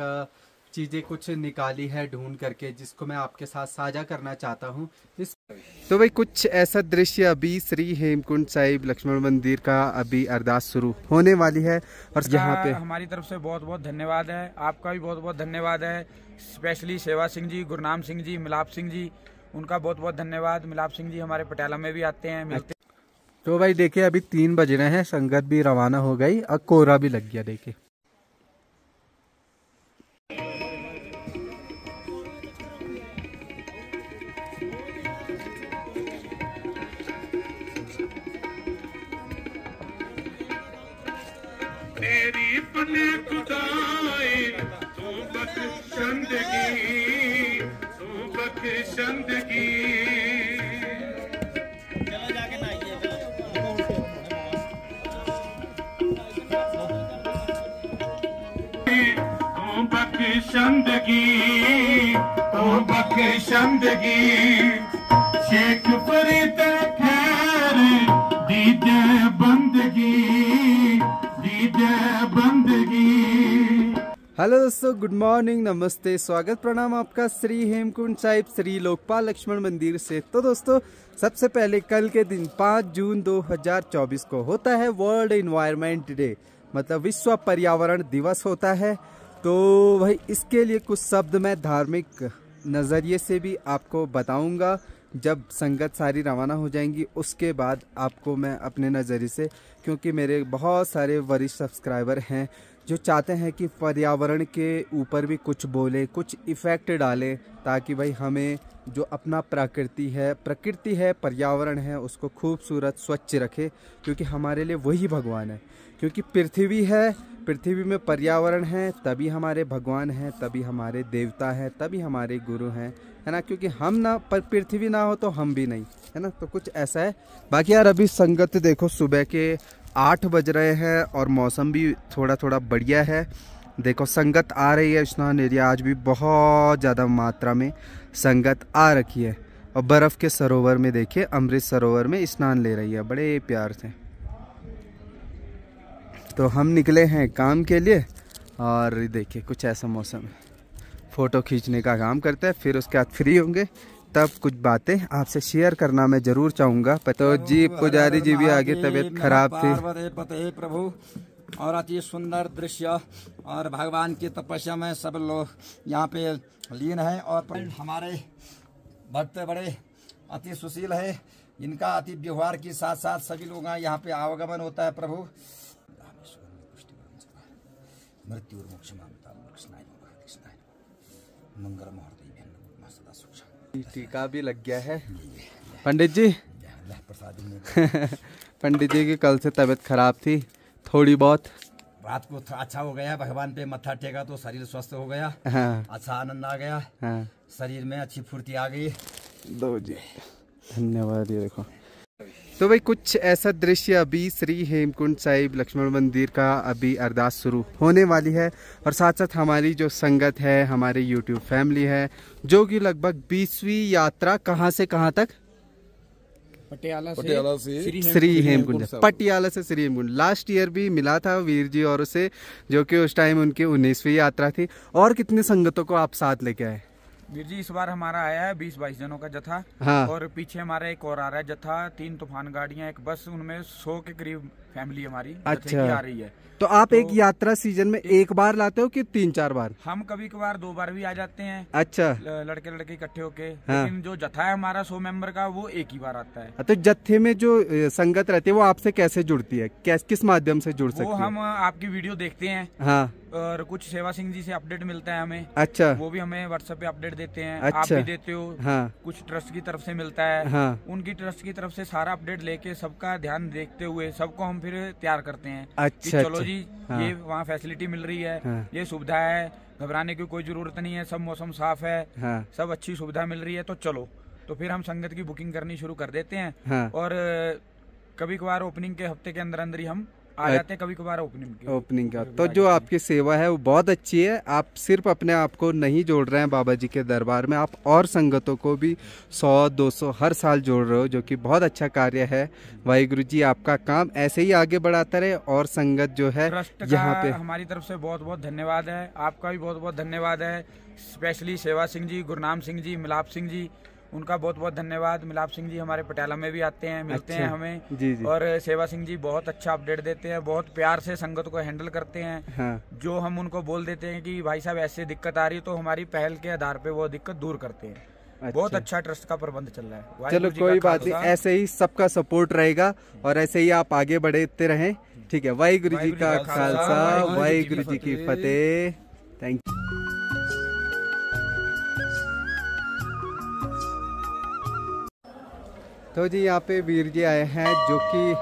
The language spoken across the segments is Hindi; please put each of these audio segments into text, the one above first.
एक चीज़ें कुछ निकाली है ढूंढ करके जिसको मैं आपके साथ साझा करना चाहता हूँ इस तो भाई कुछ ऐसा दृश्य अभी श्री हेमकुंड साहिब लक्ष्मण मंदिर का अभी अरदास शुरू होने वाली है और यहाँ पे हमारी तरफ से बहुत बहुत धन्यवाद है आपका भी बहुत बहुत धन्यवाद है स्पेशली सेवा सिंह जी गुरनाम सिंह जी मिलाप सिंह जी उनका बहुत बहुत धन्यवाद मिलाप सिंह जी हमारे पटियाला में भी आते हैं मिलते तो भाई देखिये अभी तीन बज रहे हैं संगत भी रवाना हो गई और कोहरा भी लग गया देखिये ਤੇਰੀ ਬਨੇ ਖੁਦਾਈ ਤੂੰ ਬਖਸ਼ੰਦਗੀ ਤੂੰ ਬਖਸ਼ੰਦਗੀ ਬਖਸ਼ੰਦਗੀ ਤੂੰ ਬਖਸ਼ੰਦਗੀ ਸ਼ੇਖ ਫਰੀਦ हेलो दोस्तों गुड मॉर्निंग नमस्ते स्वागत प्रणाम आपका श्री हेमकुंड साहिब श्री लोकपाल लक्ष्मण मंदिर से तो दोस्तों सबसे पहले कल के दिन 5 जून 2024 को होता है वर्ल्ड इन्वायरमेंट डे मतलब विश्व पर्यावरण दिवस होता है तो भाई इसके लिए कुछ शब्द मैं धार्मिक नज़रिए से भी आपको बताऊंगा जब संगत सारी रवाना हो जाएंगी उसके बाद आपको मैं अपने नज़रिए से क्योंकि मेरे बहुत सारे वरिष्ठ सब्सक्राइबर हैं जो चाहते हैं कि पर्यावरण के ऊपर भी कुछ बोले कुछ इफ़ेक्ट डालें ताकि भाई हमें जो अपना प्रकृति है प्रकृति है पर्यावरण है उसको खूबसूरत स्वच्छ रखे क्योंकि हमारे लिए वही भगवान है क्योंकि पृथ्वी है पृथ्वी में पर्यावरण है तभी हमारे भगवान हैं तभी हमारे देवता हैं तभी हमारे गुरु हैं है ना क्योंकि हम ना पर पृथ्वी ना हो तो हम भी नहीं है ना तो कुछ ऐसा है बाकी यार अभी संगत देखो सुबह के आठ बज रहे हैं और मौसम भी थोड़ा थोड़ा बढ़िया है देखो संगत आ रही है स्नान एरिया आज भी बहुत ज़्यादा मात्रा में संगत आ रखी है और बर्फ़ के सरोवर में देखिए अमृत सरोवर में स्नान ले रही है बड़े प्यार से तो हम निकले हैं काम के लिए और देखिए कुछ ऐसा मौसम है फ़ोटो खींचने का काम करते हैं फिर उसके बाद फ्री होंगे तब कुछ बातें आपसे शेयर करना मैं जरूर चाहूँगा तो जी पुजारी जी भी आगे तबीयत खराब थी प्रभु और अति सुंदर दृश्य और भगवान की तपस्या में सब लोग यहाँ पे लीन है और हमारे भक्त बड़े अति सुशील है इनका अति व्यवहार के साथ साथ सभी लोग यहाँ पे आवागमन होता है प्रभु मृत्यु मोक्ष मामला मंगल टीका भी लग गया है पंडित जी पंडित जी की कल से तबीयत खराब थी थोड़ी बहुत रात को अच्छा हो गया भगवान पे मत्था टेका तो शरीर स्वस्थ हो गया हाँ। अच्छा आनंद आ गया हाँ। शरीर में अच्छी फुर्ती आ गई दो जी धन्यवाद ये देखो तो भाई कुछ ऐसा दृश्य अभी श्री हेमकुंड साहिब लक्ष्मण मंदिर का अभी अरदास शुरू होने वाली है और साथ साथ हमारी जो संगत है हमारी यूट्यूब फैमिली है जो कि लगभग बीसवीं यात्रा कहाँ से कहाँ तक पटियाला से श्री हेमकुंड पटियाला से श्री हेमकुंड लास्ट ईयर भी मिला था वीर जी और उसे जो कि उस टाइम उनकी उन्नीसवीं यात्रा थी और कितने संगतों को आप साथ लेके आए वीर जी इस बार हमारा आया है बीस बाईस जनों का जत्था हाँ। और पीछे हमारा एक और आ रहा है जत्था तीन तूफान गाड़ियां एक बस उनमें सौ के करीब फैमिली हमारी मतलब अच्छा आ रही है तो आप तो एक यात्रा सीजन में एक बार लाते हो कि तीन चार बार हम कभी कभार दो बार भी आ जाते हैं अच्छा लड़के लड़के इकट्ठे होके हाँ। लेकिन जो जत्था है हमारा सो मेंबर का वो एक ही बार आता है हाँ, तो जत्थे में जो संगत रहती है वो आपसे कैसे जुड़ती है कैस किस माध्यम से जुड़ सकती वो हम आपकी वीडियो देखते हैं हाँ और कुछ सेवा सिंह जी से अपडेट मिलता है हमें अच्छा वो भी हमें व्हाट्सएप पे अपडेट देते हैं अच्छा आप भी देते हो हाँ। कुछ ट्रस्ट की तरफ से मिलता है हाँ। उनकी ट्रस्ट की तरफ से सारा अपडेट लेके सबका ध्यान देखते हुए सबको हम फिर तैयार करते हैं अच्छा चलो अच्छा। जी हाँ। ये वहाँ फैसिलिटी मिल रही है हाँ। ये सुविधा है घबराने की कोई जरूरत नहीं है सब मौसम साफ है हाँ। सब अच्छी सुविधा मिल रही है तो चलो तो फिर हम संगत की बुकिंग करनी शुरू कर देते हैं हाँ। और कभी कभार ओपनिंग के हफ्ते के अंदर अंदर ही हम आ जाते हैं कभी कभार ओपनिंग के ओपनिंग का तो जो आपकी सेवा है वो बहुत अच्छी है आप सिर्फ अपने आप को नहीं जोड़ रहे हैं बाबा जी के दरबार में आप और संगतों को भी 100 200 हर साल जोड़ रहे हो जो कि बहुत अच्छा कार्य है वाहिगुरु जी आपका काम ऐसे ही आगे बढ़ाता रहे और संगत जो है यहाँ पे हमारी तरफ से बहुत बहुत धन्यवाद है आपका भी बहुत बहुत धन्यवाद है स्पेशली सेवा सिंह जी गुरनाम सिंह जी मिलाप सिंह जी उनका बहुत बहुत धन्यवाद मिलाप सिंह जी हमारे पटियाला में भी आते हैं मिलते अच्छा, हैं हमें जी जी। और सेवा सिंह जी बहुत अच्छा अपडेट देते हैं बहुत प्यार से संगत को हैंडल करते हैं हाँ। जो हम उनको बोल देते हैं कि भाई साहब ऐसे दिक्कत आ रही है तो हमारी पहल के आधार पे वो दिक्कत दूर करते हैं अच्छा। बहुत अच्छा ट्रस्ट का प्रबंध चल रहा है चलो कोई बात नहीं ऐसे ही सबका सपोर्ट रहेगा और ऐसे ही आप आगे बढ़ते रहे ठीक है वाहिगुरु जी का खालसा वाहिगुरु जी की फतेह थैंक यू तो जी यहाँ पे वीर जी आए हैं जो कि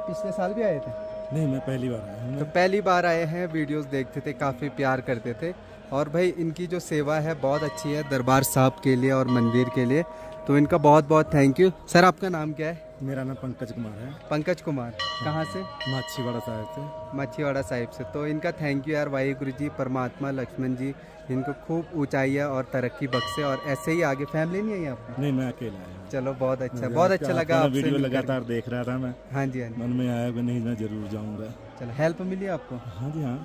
पिछले साल भी आए थे नहीं मैं पहली बार आया हूँ तो पहली बार आए हैं वीडियोस देखते थे काफ़ी प्यार करते थे और भाई इनकी जो सेवा है बहुत अच्छी है दरबार साहब के लिए और मंदिर के लिए तो इनका बहुत बहुत थैंक यू सर आपका नाम क्या है मेरा नाम पंकज कुमार है पंकज कुमार कहाँ से माछीवाड़ा साहिब से माछीवाड़ा साहिब से तो इनका थैंक यू यार वाहेगुरु जी परमात्मा लक्ष्मण जी इनको खूब ऊंचाइयाँ और तरक्की बख्शे और ऐसे ही आगे फैमिली नहीं है आपको नहीं मैं अकेला आया चलो बहुत अच्छा बहुत अच्छा लगा वीडियो लगातार देख रहा था मैं हाँ जी हाँ जी मन में आया नहीं मैं जरूर जाऊँगा चलो हेल्प मिली आपको हाँ जी हाँ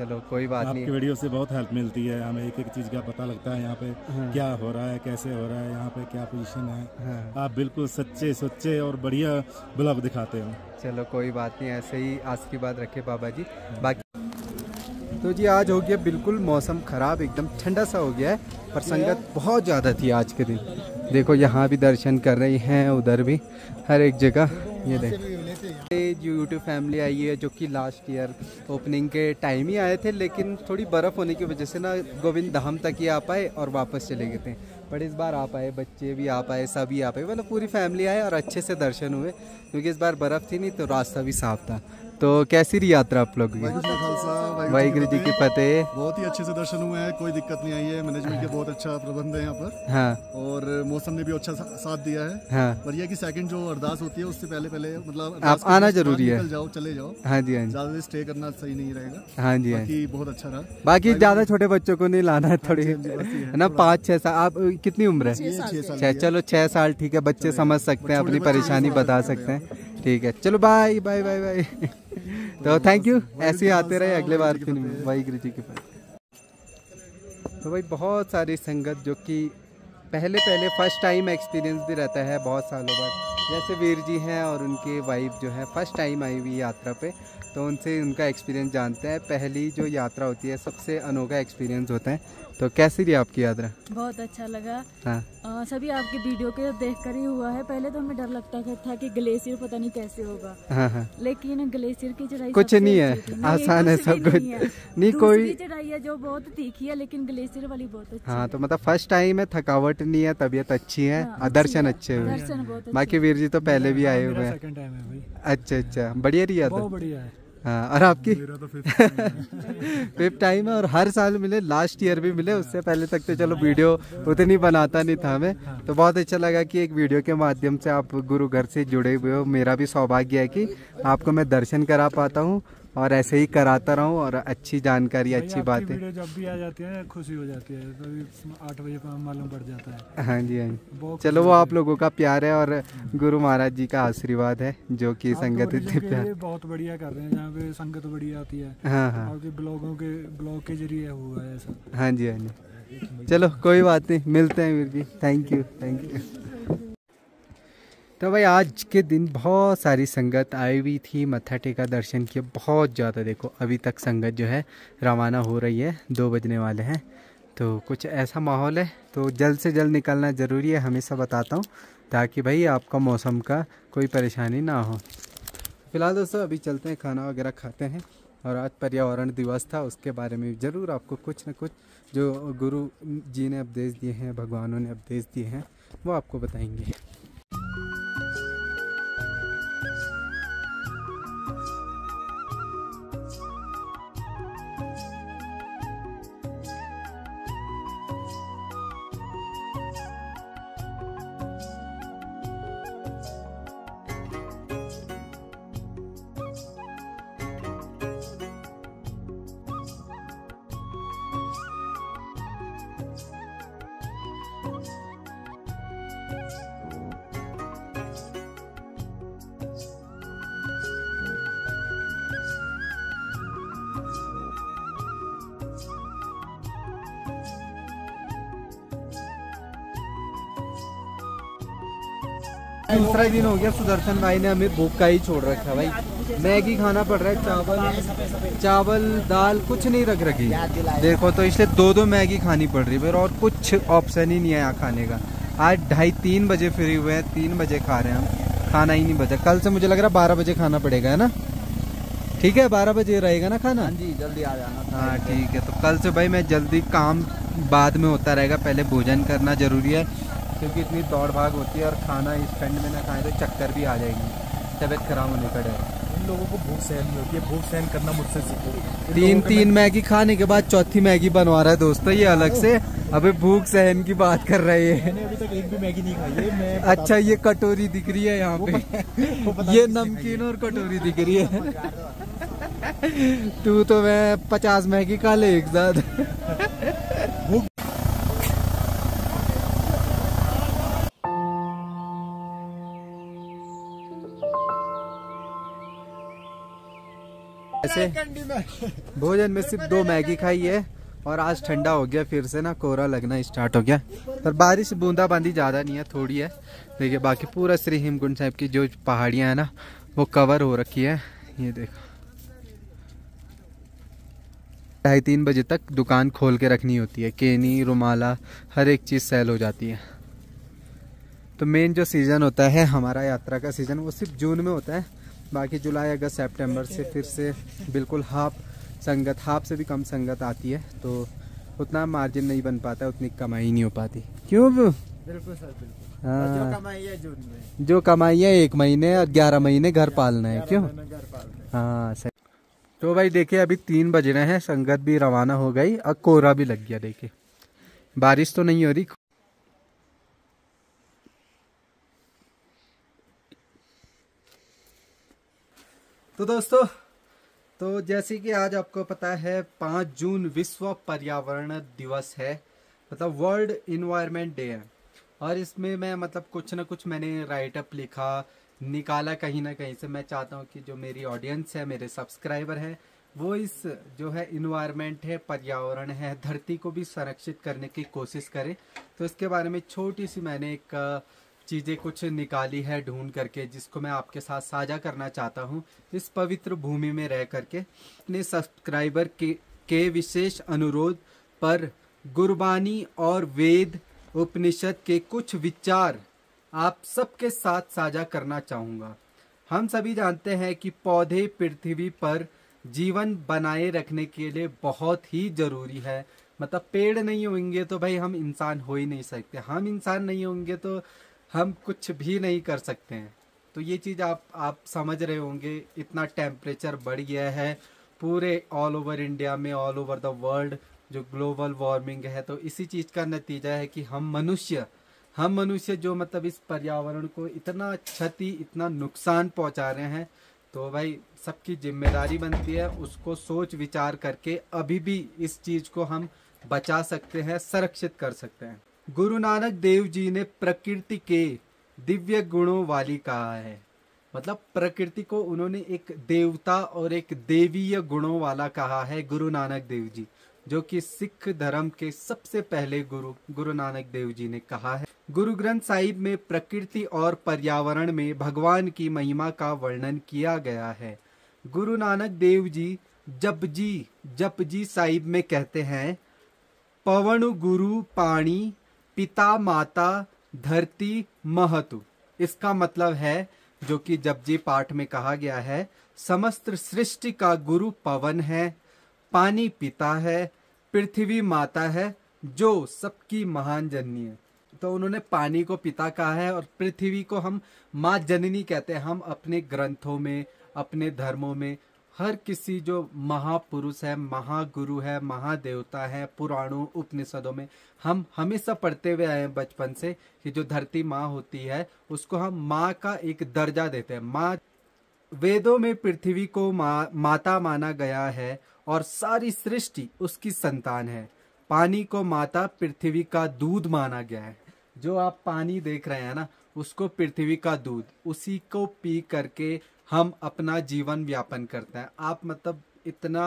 चलो कोई बात आपकी नहीं वीडियो से बहुत हेल्प मिलती है हमें एक एक चीज़ का पता लगता है यहाँ पे हाँ। क्या हो रहा है कैसे हो रहा है यहाँ पे क्या पोजीशन है हाँ। आप बिल्कुल सच्चे सच्चे और बढ़िया ब्लॉग दिखाते हो चलो कोई बात नहीं ऐसे ही आशीर्वाद रखे बाबा जी हाँ। बाकी तो जी आज हो गया बिल्कुल मौसम ख़राब एकदम ठंडा सा हो गया है पर संगत बहुत ज़्यादा थी आज के दिन देखो यहाँ भी दर्शन कर रही हैं उधर भी हर एक जगह ये देखो यूट्यूब फैमिली आई है जो कि लास्ट ईयर ओपनिंग के टाइम ही आए थे लेकिन थोड़ी बर्फ़ होने की वजह से ना गोविंद धाम तक ही आ पाए और वापस चले गए थे बट इस बार आ पाए बच्चे भी आ पाए सभी आ पाए मतलब पूरी फैमिली आए और अच्छे से दर्शन हुए क्योंकि इस बार बर्फ़ थी नहीं तो रास्ता भी साफ था तो कैसी रही यात्रा आप लोग वाहिगुरु जी की फतेह बहुत ही अच्छे से दर्शन हुए हैं कोई दिक्कत नहीं आई है मैनेजमेंट के बहुत अच्छा प्रबंध है यहाँ पर हाँ और मौसम ने भी अच्छा साथ दिया है हाँ पर ये कि सेकंड जो अरदास होती है उससे पहले पहले मतलब आप आना जरूरी है जाओ चले जाओ हाँ जी हाँ जी ज्यादा स्टे करना सही नहीं रहेगा हाँ जी हाँ जी बहुत अच्छा रहा बाकी ज्यादा छोटे बच्चों को नहीं लाना है हाँ थोड़ी हाँ है ना पाँच छह साल आप कितनी उम्र है छह चलो छह साल ठीक है बच्चे समझ सकते हैं अपनी परेशानी बता सकते हैं ठीक है चलो बाय बाय बाय बाय तो थैंक यू ऐसे ही आते रहे अगले बार फिर वाहिगुरु जी के पास तो भाई बहुत सारी संगत जो कि पहले पहले फर्स्ट टाइम एक्सपीरियंस भी रहता है बहुत सालों बाद जैसे वीर जी हैं और उनके वाइफ जो है फर्स्ट टाइम आई हुई यात्रा पे तो उनसे उनका एक्सपीरियंस जानते हैं पहली जो यात्रा होती है सबसे अनोखा एक्सपीरियंस होता है तो कैसी रही आपकी यात्रा बहुत अच्छा लगा हाँ। आ, सभी आपके वीडियो के देख कर ही हुआ है पहले तो हमें डर लगता था कि ग्लेशियर पता नहीं कैसे होगा हाँ हाँ। लेकिन ग्लेशियर की चढ़ाई कुछ नहीं है आसान है सब कुछ नहीं, कोई चढ़ाई है जो बहुत तीखी है लेकिन ग्लेशियर वाली बहुत अच्छी हाँ तो मतलब फर्स्ट टाइम है थकावट नहीं है तबीयत अच्छी है हाँ, दर्शन अच्छे हुए बाकी वीर जी तो पहले भी आए हुए हैं अच्छा अच्छा बढ़िया रही यात्रा हाँ और आपकी फिफ्थ टाइम तो है और हर साल मिले लास्ट ईयर भी मिले उससे पहले तक तो चलो वीडियो उतनी बनाता नहीं था मैं हाँ। तो बहुत अच्छा लगा कि एक वीडियो के माध्यम से आप गुरु घर से जुड़े हुए हो मेरा भी सौभाग्य है कि आपको मैं दर्शन करा पाता हूँ और ऐसे ही कराता रहूं और अच्छी जानकारी अच्छी बातें जब भी आ जाती है खुशी हो जाती है तो आठ बजे मालूम पड़ जाता है हाँ जी हाँ जी चलो वो आप लोगों का प्यार है और हाँ। गुरु महाराज जी का आशीर्वाद है जो कि हाँ, तो संगत इतने प्यार बहुत बढ़िया कर रहे हैं जहाँ पे संगत बढ़िया आती है हाँ हाँ ब्लॉगों के ब्लॉग के जरिए हुआ है ऐसा हाँ जी हाँ जी चलो कोई बात नहीं मिलते हैं Veer ji thank you thank you तो भाई आज के दिन बहुत सारी संगत आई हुई थी मत्था टेका दर्शन किया बहुत ज़्यादा देखो अभी तक संगत जो है रवाना हो रही है दो बजने वाले हैं तो कुछ ऐसा माहौल है तो जल्द से जल्द निकलना ज़रूरी है हमेशा बताता हूँ ताकि भाई आपका मौसम का कोई परेशानी ना हो फिलहाल दोस्तों अभी चलते हैं खाना वगैरह खाते हैं और आज पर्यावरण दिवस था उसके बारे में ज़रूर आपको कुछ ना कुछ जो गुरु जी ने उपदेश दिए हैं भगवानों ने उपदेश दिए हैं वो आपको बताएंगे दूसरा दिन हो गया सुदर्शन भाई ने हमें भूख का ही छोड़ रखा भाई मैगी खाना पड़ रहा है चावल चावल दाल कुछ नहीं रख रखी देखो तो इसलिए दो दो मैगी खानी पड़ रही है और कुछ ऑप्शन ही नहीं है यहाँ खाने का आज ढाई तीन बजे फ्री हुए हैं तीन बजे खा रहे हैं हम खाना ही नहीं बचा कल से मुझे लग रहा है बारह बजे खाना पड़ेगा है ना ठीक है बारह बजे रहेगा ना खाना हाँ जी जल्दी आ जाना हाँ ठीक है तो कल से भाई मैं जल्दी काम बाद में होता रहेगा पहले भोजन करना जरूरी है क्योंकि इतनी दौड़ भाग होती है और खाना इस ठंड में ना खाएं तो चक्कर भी आ जाएगी तबीयत खराब होने का डर इन लोगों को भूख सहन नहीं होती है भूख सहन करना मुझसे सीखो तीन तीन मैगी खाने के बाद चौथी मैगी बनवा रहा है दोस्तों तो ये अलग से अभी भूख सहन की बात कर रहे हैं अभी तक एक भी मैगी नहीं खाई है मैं अच्छा ये कटोरी दिख रही है यहाँ पे ये नमकीन और कटोरी दिख रही है तू तो मैं पचास मैगी खा ले एक साथ ऐसे भोजन में सिर्फ दो मैगी खाई है और आज ठंडा हो गया फिर से ना कोहरा लगना स्टार्ट हो गया पर बारिश बूंदाबांदी ज़्यादा नहीं है थोड़ी है देखिए बाकी पूरा श्री हेमकुंड साहब की जो पहाड़ियाँ हैं ना वो कवर हो रखी है ये देखो ढाई तीन बजे तक दुकान खोल के रखनी होती है केनी रुमाला हर एक चीज़ सेल हो जाती है तो मेन जो सीज़न होता है हमारा यात्रा का सीज़न वो सिर्फ जून में होता है बाकी जुलाई अगस्त सितंबर से फिर से बिल्कुल हाफ संगत हाफ से भी कम संगत आती है तो उतना मार्जिन नहीं बन पाता उतनी कमाई नहीं हो पाती क्यों बिल्कुल सर बिल्कुल हाँ जो जो कमाई है एक महीने और ग्यारह महीने घर पालना है क्यों हाँ सही तो भाई देखिए अभी तीन बज रहे हैं संगत भी रवाना हो गई और कोहरा भी लग गया देखिए बारिश तो नहीं हो रही तो दोस्तों तो जैसे कि आज आपको पता है पाँच जून विश्व पर्यावरण दिवस है मतलब वर्ल्ड इन्वायरमेंट डे है और इसमें मैं मतलब कुछ ना कुछ मैंने राइटअप लिखा निकाला कहीं ना कहीं से मैं चाहता हूँ कि जो मेरी ऑडियंस है मेरे सब्सक्राइबर है वो इस जो है इन्वायरमेंट है पर्यावरण है धरती को भी संरक्षित करने की कोशिश करें तो इसके बारे में छोटी सी मैंने एक चीज़ें कुछ निकाली है ढूंढ करके जिसको मैं आपके साथ साझा करना चाहता हूँ इस पवित्र भूमि में रह करके अपने सब्सक्राइबर के के विशेष अनुरोध पर गुरबानी और वेद उपनिषद के कुछ विचार आप सबके साथ साझा करना चाहूँगा हम सभी जानते हैं कि पौधे पृथ्वी पर जीवन बनाए रखने के लिए बहुत ही ज़रूरी है मतलब पेड़ नहीं होंगे तो भाई हम इंसान हो ही नहीं सकते हम इंसान नहीं होंगे तो हम कुछ भी नहीं कर सकते हैं तो ये चीज़ आप आप समझ रहे होंगे इतना टेम्परेचर बढ़ गया है पूरे ऑल ओवर इंडिया में ऑल ओवर द वर्ल्ड जो ग्लोबल वार्मिंग है तो इसी चीज़ का नतीजा है कि हम मनुष्य हम मनुष्य जो मतलब इस पर्यावरण को इतना क्षति इतना नुकसान पहुंचा रहे हैं तो भाई सबकी जिम्मेदारी बनती है उसको सोच विचार करके अभी भी इस चीज़ को हम बचा सकते हैं संरक्षित कर सकते हैं गुरु नानक देव जी ने प्रकृति के दिव्य गुणों वाली कहा है मतलब प्रकृति को उन्होंने एक देवता और एक देवीय गुणों वाला कहा है गुरु नानक देव जी जो कि सिख धर्म के सबसे पहले गुरु गुरु नानक देव जी ने कहा है गुरु ग्रंथ साहिब में प्रकृति और पर्यावरण में भगवान की महिमा का वर्णन किया गया है गुरु नानक देव जी जप जी जप जी साहिब में कहते हैं पवन गुरु पाणी पिता माता धरती महतु इसका मतलब है जो कि जपजी पाठ में कहा गया है समस्त सृष्टि का गुरु पवन है पानी पिता है पृथ्वी माता है जो सबकी महान जननी है तो उन्होंने पानी को पिता कहा है और पृथ्वी को हम माँ जननी कहते हैं हम अपने ग्रंथों में अपने धर्मों में हर किसी जो महापुरुष है महागुरु है महादेवता है पुराणों उपनिषदों में हम हमेशा पढ़ते हुए आए हैं बचपन से कि जो धरती माँ होती है उसको हम माँ का एक दर्जा देते हैं माँ वेदों में पृथ्वी को मा, माता माना गया है और सारी सृष्टि उसकी संतान है पानी को माता पृथ्वी का दूध माना गया है जो आप पानी देख रहे हैं ना उसको पृथ्वी का दूध उसी को पी करके हम अपना जीवन व्यापन करते हैं आप मतलब इतना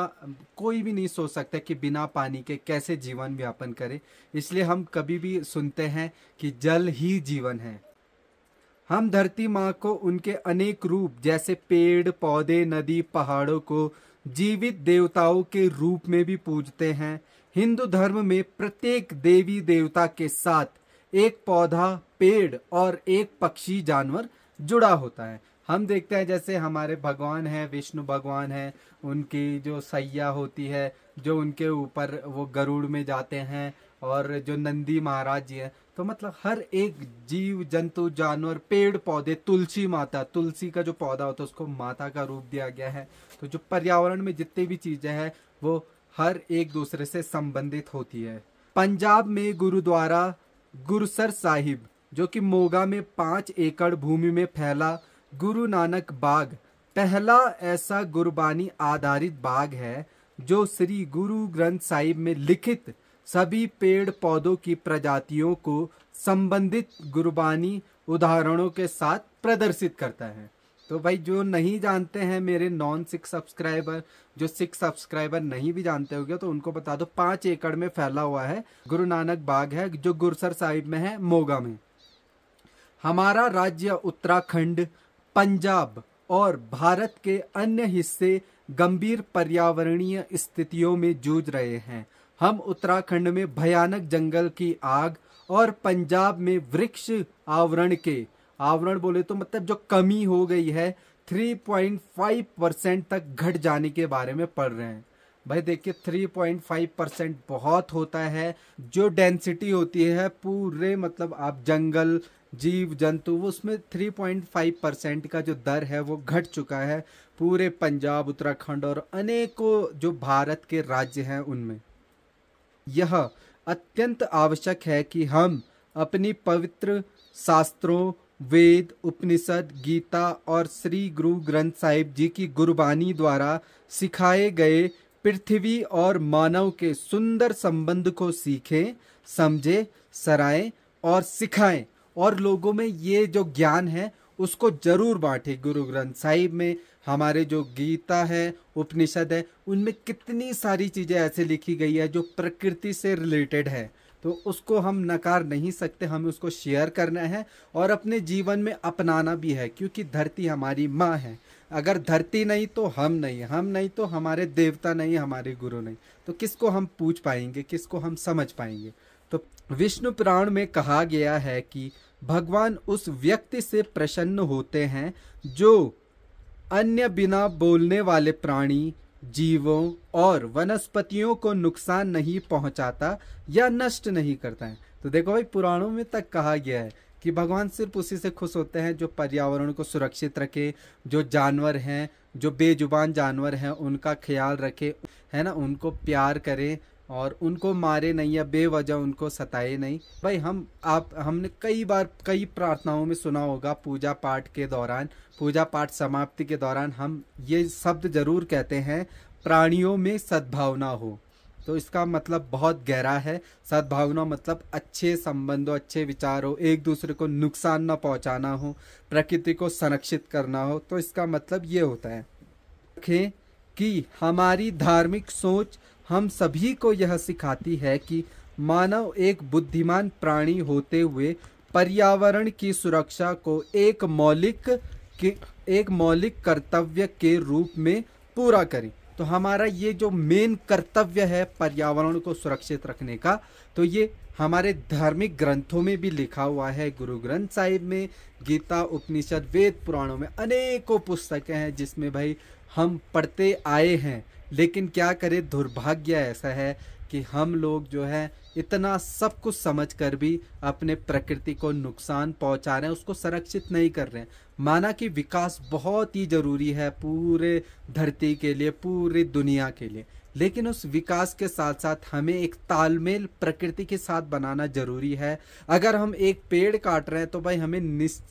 कोई भी नहीं सोच सकता कि बिना पानी के कैसे जीवन व्यापन करें इसलिए हम कभी भी सुनते हैं कि जल ही जीवन है हम धरती माँ को उनके अनेक रूप जैसे पेड़ पौधे नदी पहाड़ों को जीवित देवताओं के रूप में भी पूजते हैं हिंदू धर्म में प्रत्येक देवी देवता के साथ एक पौधा पेड़ और एक पक्षी जानवर जुड़ा होता है हम देखते हैं जैसे हमारे भगवान हैं विष्णु भगवान हैं उनकी जो सैया होती है जो उनके ऊपर वो गरुड़ में जाते हैं और जो नंदी महाराज जी हैं तो मतलब हर एक जीव जंतु जानवर पेड़ पौधे तुलसी माता तुलसी का जो पौधा होता है उसको माता का रूप दिया गया है तो जो पर्यावरण में जितनी भी चीज़ें हैं वो हर एक दूसरे से संबंधित होती है पंजाब में गुरुद्वारा गुरसर साहिब जो कि मोगा में पाँच एकड़ भूमि में फैला गुरु नानक बाग पहला ऐसा गुरबानी आधारित बाग है जो श्री गुरु ग्रंथ साहिब में लिखित सभी पेड़ पौधों की प्रजातियों को संबंधित गुरबानी उदाहरणों के साथ प्रदर्शित करता है तो भाई जो नहीं जानते हैं मेरे नॉन सिक्स सब्सक्राइबर जो सिक्स सब्सक्राइबर नहीं भी जानते हो तो उनको बता दो पांच एकड़ में फैला हुआ है गुरु नानक बाग है जो गुरसर साहिब में है मोगा में हमारा राज्य उत्तराखंड पंजाब और भारत के अन्य हिस्से गंभीर पर्यावरणीय स्थितियों में जूझ रहे हैं हम उत्तराखंड में भयानक जंगल की आग और पंजाब में वृक्ष आवरण के आवरण बोले तो मतलब जो कमी हो गई है 3.5 परसेंट तक घट जाने के बारे में पढ़ रहे हैं भाई देखिए 3.5 परसेंट बहुत होता है जो डेंसिटी होती है पूरे मतलब आप जंगल जीव जंतु वो उसमें 3.5 परसेंट का जो दर है वो घट चुका है पूरे पंजाब उत्तराखंड और अनेकों जो भारत के राज्य हैं उनमें यह अत्यंत आवश्यक है कि हम अपनी पवित्र शास्त्रों वेद उपनिषद गीता और श्री गुरु ग्रंथ साहिब जी की गुरबानी द्वारा सिखाए गए पृथ्वी और मानव के सुंदर संबंध को सीखें समझें सराएं और सिखाएं और लोगों में ये जो ज्ञान है उसको जरूर बांटे गुरु ग्रंथ साहिब में हमारे जो गीता है उपनिषद है उनमें कितनी सारी चीज़ें ऐसे लिखी गई है जो प्रकृति से रिलेटेड है तो उसको हम नकार नहीं सकते हमें उसको शेयर करना है और अपने जीवन में अपनाना भी है क्योंकि धरती हमारी माँ है अगर धरती नहीं तो हम नहीं हम नहीं तो हमारे देवता नहीं हमारे गुरु नहीं तो किसको हम पूछ पाएंगे किसको हम समझ पाएंगे तो विष्णु पुराण में कहा गया है कि भगवान उस व्यक्ति से प्रसन्न होते हैं जो अन्य बिना बोलने वाले प्राणी जीवों और वनस्पतियों को नुकसान नहीं पहुंचाता या नष्ट नहीं करता है तो देखो भाई पुराणों में तक कहा गया है कि भगवान सिर्फ उसी से खुश होते हैं जो पर्यावरण को सुरक्षित रखे जो जानवर हैं जो बेजुबान जानवर हैं उनका ख्याल रखे है ना उनको प्यार करें और उनको मारे नहीं या बेवजह उनको सताए नहीं भाई हम आप हमने कई बार कई प्रार्थनाओं में सुना होगा पूजा पाठ के दौरान पूजा पाठ समाप्ति के दौरान हम ये शब्द जरूर कहते हैं प्राणियों में सद्भावना हो तो इसका मतलब बहुत गहरा है सद्भावना मतलब अच्छे संबंध हो अच्छे विचार हो एक दूसरे को नुकसान न पहुंचाना हो प्रकृति को संरक्षित करना हो तो इसका मतलब ये होता है कि हमारी धार्मिक सोच हम सभी को यह सिखाती है कि मानव एक बुद्धिमान प्राणी होते हुए पर्यावरण की सुरक्षा को एक मौलिक के एक मौलिक कर्तव्य के रूप में पूरा करें तो हमारा ये जो मेन कर्तव्य है पर्यावरण को सुरक्षित रखने का तो ये हमारे धार्मिक ग्रंथों में भी लिखा हुआ है गुरु ग्रंथ साहिब में गीता उपनिषद वेद पुराणों में अनेकों पुस्तकें हैं जिसमें भाई हम पढ़ते आए हैं लेकिन क्या करें दुर्भाग्य ऐसा है कि हम लोग जो है इतना सब कुछ समझ कर भी अपने प्रकृति को नुकसान पहुंचा रहे हैं उसको संरक्षित नहीं कर रहे हैं माना कि विकास बहुत ही ज़रूरी है पूरे धरती के लिए पूरी दुनिया के लिए लेकिन उस विकास के साथ साथ हमें एक तालमेल प्रकृति के साथ बनाना जरूरी है अगर हम एक पेड़ काट रहे हैं तो भाई हमें निश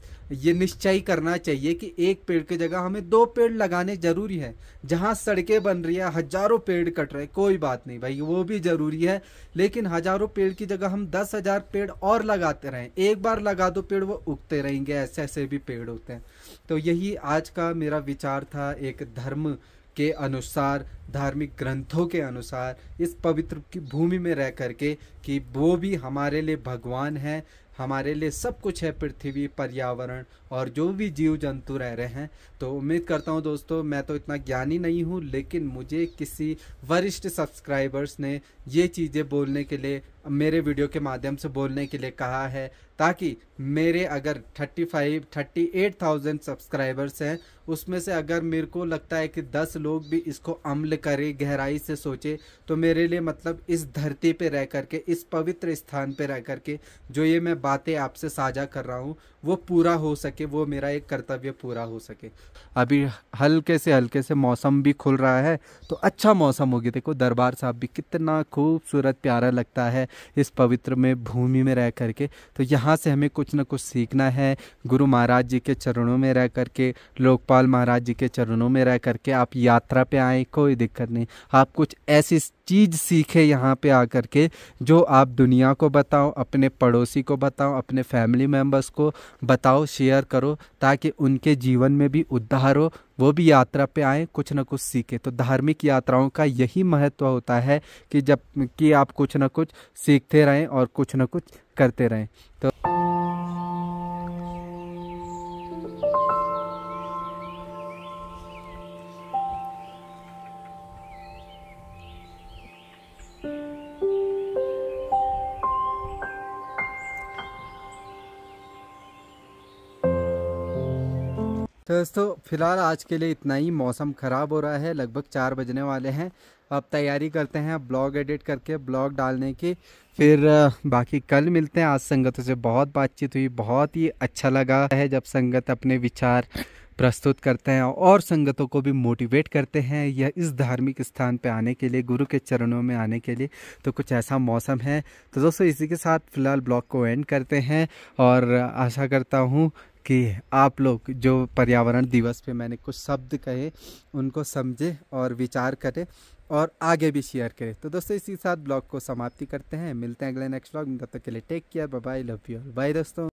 ये निश्चय करना चाहिए कि एक पेड़ की जगह हमें दो पेड़ लगाने जरूरी है जहाँ सड़कें बन रही है हजारों पेड़ कट रहे कोई बात नहीं भाई वो भी जरूरी है लेकिन हजारों पेड़ की जगह हम दस हजार पेड़ और लगाते रहें एक बार लगा दो पेड़ वो उगते रहेंगे ऐसे ऐसे भी पेड़ होते हैं तो यही आज का मेरा विचार था एक धर्म के अनुसार धार्मिक ग्रंथों के अनुसार इस पवित्र की भूमि में रह करके कि वो भी हमारे लिए भगवान है हमारे लिए सब कुछ है पृथ्वी पर्यावरण और जो भी जीव जंतु रह रहे हैं तो उम्मीद करता हूँ दोस्तों मैं तो इतना ज्ञानी नहीं हूँ लेकिन मुझे किसी वरिष्ठ सब्सक्राइबर्स ने ये चीज़ें बोलने के लिए मेरे वीडियो के माध्यम से बोलने के लिए कहा है ताकि मेरे अगर 35 38,000 सब्सक्राइबर्स हैं उसमें से अगर मेरे को लगता है कि 10 लोग भी इसको अमल करें गहराई से सोचे तो मेरे लिए मतलब इस धरती पे रह करके इस पवित्र स्थान पे रह करके जो ये मैं बातें आपसे साझा कर रहा हूँ वो पूरा हो सके वो मेरा एक कर्तव्य पूरा हो सके अभी हल्के से हल्के से मौसम भी खुल रहा है तो अच्छा मौसम हो गया देखो दरबार साहब भी कितना खूबसूरत प्यारा लगता है इस पवित्र में भूमि में रह करके तो यहाँ से हमें कुछ ना कुछ सीखना है गुरु महाराज जी के चरणों में रह करके लोकपाल महाराज जी के चरणों में रह करके आप यात्रा पर आए कोई दिक्कत नहीं आप कुछ ऐसी चीज़ सीखे यहाँ पे आकर के जो आप दुनिया को बताओ अपने पड़ोसी को बताओ अपने फैमिली मेम्बर्स को बताओ शेयर करो ताकि उनके जीवन में भी उद्धार हो वो भी यात्रा पे आए कुछ ना कुछ सीखे तो धार्मिक यात्राओं का यही महत्व होता है कि जब कि आप कुछ ना कुछ सीखते रहें और कुछ ना कुछ करते रहें तो तो दोस्तों फिलहाल आज के लिए इतना ही मौसम ख़राब हो रहा है लगभग चार बजने वाले हैं अब तैयारी करते हैं ब्लॉग एडिट करके ब्लॉग डालने की फिर बाकी कल मिलते हैं आज संगतों से बहुत बातचीत हुई बहुत ही अच्छा लगा है जब संगत अपने विचार प्रस्तुत करते हैं और संगतों को भी मोटिवेट करते हैं या इस धार्मिक स्थान पर आने के लिए गुरु के चरणों में आने के लिए तो कुछ ऐसा मौसम है तो दोस्तों इसी के साथ फ़िलहाल ब्लॉग को एंड करते हैं और आशा करता हूँ कि आप लोग जो पर्यावरण दिवस पे मैंने कुछ शब्द कहे उनको समझे और विचार करें और आगे भी शेयर करें तो दोस्तों इसी साथ ब्लॉग को समाप्ति करते हैं मिलते हैं अगले नेक्स्ट ब्लॉग तब तक के लिए take care bye love you bye दोस्तों